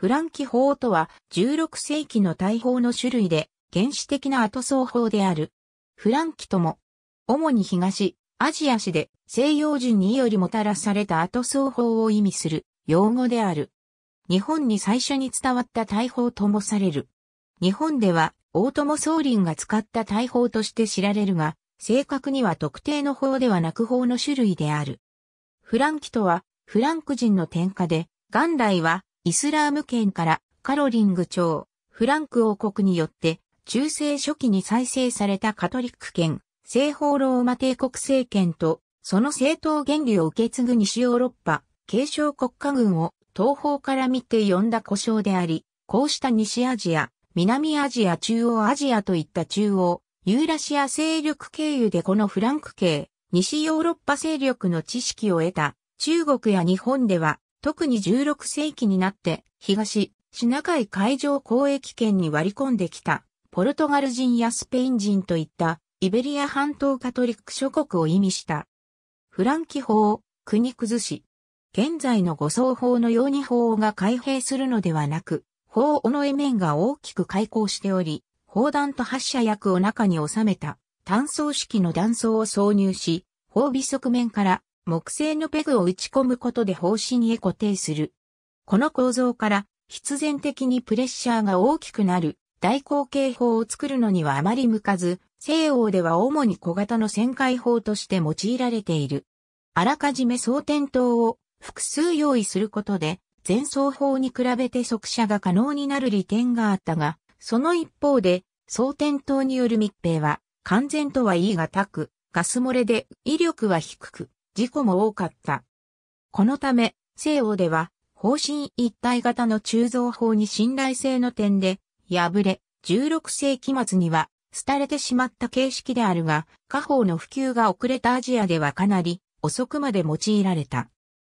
フランキ法とは16世紀の大砲の種類で原始的な後奏法である。フランキとも、主に東、アジア史で西洋人によりもたらされた後奏法を意味する用語である。日本に最初に伝わった大砲ともされる。日本では大友宗林が使った大砲として知られるが、正確には特定の砲ではなく砲の種類である。フランキとは、フランク人の天下で、元来はイスラーム圏からカロリング朝、フランク王国によって中世初期に再生されたカトリック圏、西方ローマ帝国政権と、その政党原理を受け継ぐ西ヨーロッパ、継承国家軍を東方から見て呼んだ故障であり、こうした西アジア、南アジア、中央アジアといった中央、ユーラシア勢力経由でこのフランク系、西ヨーロッパ勢力の知識を得た、中国や日本では、特に16世紀になって東シナ海海上交易圏に割り込んできたポルトガル人やスペイン人といったイベリア半島カトリック諸国を意味した。フランキ法、国崩し。現在の護送法のように法が開閉するのではなく、法の絵面が大きく開口しており、砲弾と発射薬を中に収めた単装式の弾倉を挿入し、法備側面から木製のペグを打ち込むことで方針へ固定する。この構造から必然的にプレッシャーが大きくなる大口径砲を作るのにはあまり向かず、西欧では主に小型の旋回砲として用いられている。あらかじめ装填灯を複数用意することで、前装法に比べて速射が可能になる利点があったが、その一方で、装填灯による密閉は完全とは言い難く、ガス漏れで威力は低く、事故も多かった。このため、西欧では、方針一体型の鋳造法に信頼性の点で、敗れ、16世紀末には、廃れてしまった形式であるが、家宝の普及が遅れたアジアではかなり遅くまで用いられた。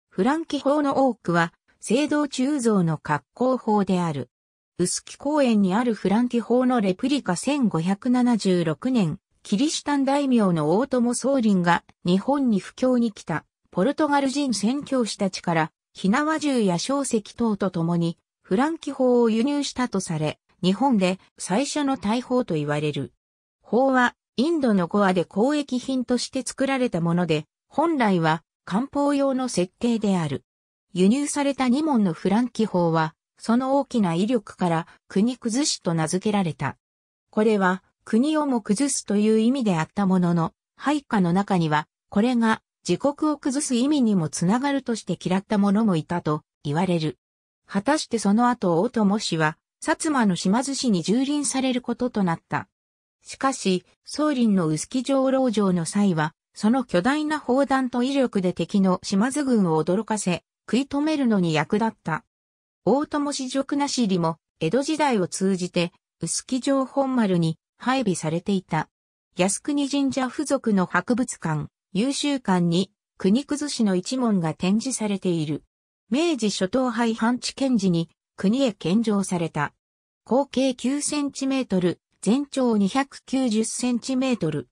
フランキ法の多くは、青銅鋳造の格好法である。臼杵公園にあるフランキ法のレプリカ1576年キリシタン大名の大友リ林が日本に布教に来たポルトガル人宣教師たちから、火縄銃や小石等と共にフランキ砲を輸入したとされ、日本で最初の大砲と言われる。砲はインドのゴアで交易品として作られたもので、本来は漢方用の設計である。輸入された2門のフランキ砲は、その大きな威力から国崩しと名付けられた。これは国をも崩すという意味であったものの、配下の中には、これが自国を崩す意味にもつながるとして嫌った者もいたと言われる。果たしてその後大友氏は、薩摩の島津氏に蹂躙されることとなった。しかし、宗林の薄木城牢城の際は、その巨大な砲弾と威力で敵の島津軍を驚かせ、食い止めるのに役立った。大友氏辱なしりも、江戸時代を通じて、薄木城本丸に配備されていた。靖国神社付属の博物館、優秀館に国崩しの一門が展示されている。明治初頭廃藩置県時に国へ献上された。口径9センチメートル、全長290センチメートル。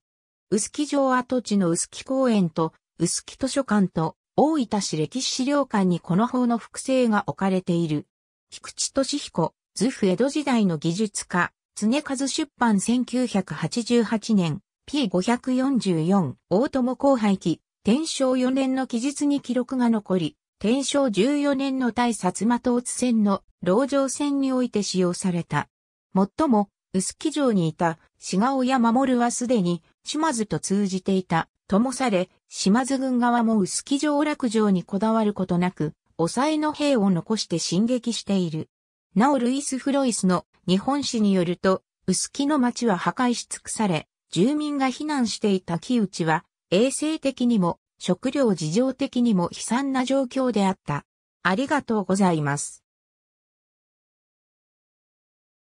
臼杵城跡地の臼杵公園と臼杵図書館と大分市歴史資料館にこの方の複製が置かれている。菊池敏彦、図譜江戸時代の技術家、常和出版1988年、P544、大友後輩期、天正4年の記述に記録が残り、天正14年の対薩摩統治戦の牢城戦において使用された。もっとも、薄木城にいた、志賀親守はすでに、島津と通じていた、ともされ、島津軍側も薄木城落城にこだわることなく、抑えの兵を残して進撃している。なおルイス・フロイスの日本史によると、臼杵の町は破壊し尽くされ、住民が避難していた木内は、衛生的にも、食料事情的にも悲惨な状況であった。ありがとうございます。